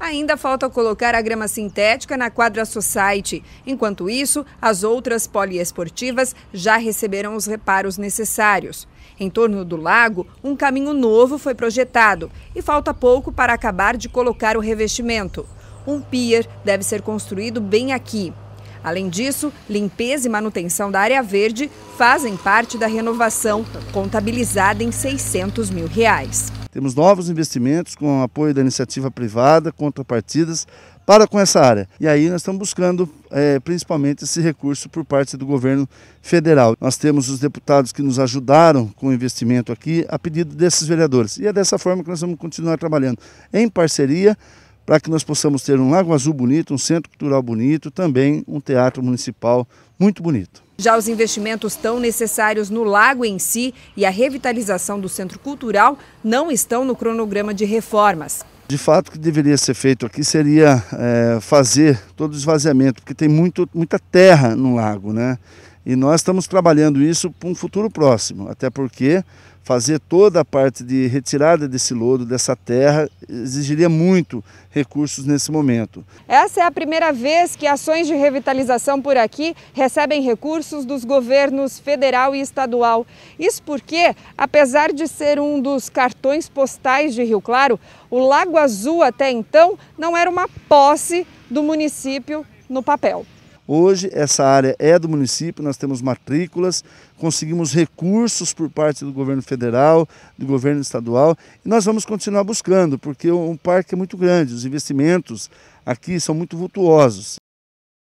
Ainda falta colocar a grama sintética na quadra Society. Enquanto isso, as outras poliesportivas já receberam os reparos necessários. Em torno do lago, um caminho novo foi projetado e falta pouco para acabar de colocar o revestimento. Um pier deve ser construído bem aqui. Além disso, limpeza e manutenção da área verde fazem parte da renovação, contabilizada em 600 mil reais. Temos novos investimentos com apoio da iniciativa privada, contrapartidas para com essa área. E aí nós estamos buscando é, principalmente esse recurso por parte do governo federal. Nós temos os deputados que nos ajudaram com o investimento aqui a pedido desses vereadores. E é dessa forma que nós vamos continuar trabalhando em parceria para que nós possamos ter um Lago Azul bonito, um centro cultural bonito, também um teatro municipal muito bonito. Já os investimentos tão necessários no lago em si e a revitalização do centro cultural não estão no cronograma de reformas. De fato, o que deveria ser feito aqui seria é, fazer todo o esvaziamento, porque tem muito, muita terra no lago, né? E nós estamos trabalhando isso para um futuro próximo, até porque fazer toda a parte de retirada desse lodo, dessa terra, exigiria muito recursos nesse momento. Essa é a primeira vez que ações de revitalização por aqui recebem recursos dos governos federal e estadual. Isso porque, apesar de ser um dos cartões postais de Rio Claro, o Lago Azul até então não era uma posse do município no papel. Hoje essa área é do município, nós temos matrículas, conseguimos recursos por parte do governo federal, do governo estadual, e nós vamos continuar buscando, porque o um parque é muito grande, os investimentos aqui são muito vultuosos.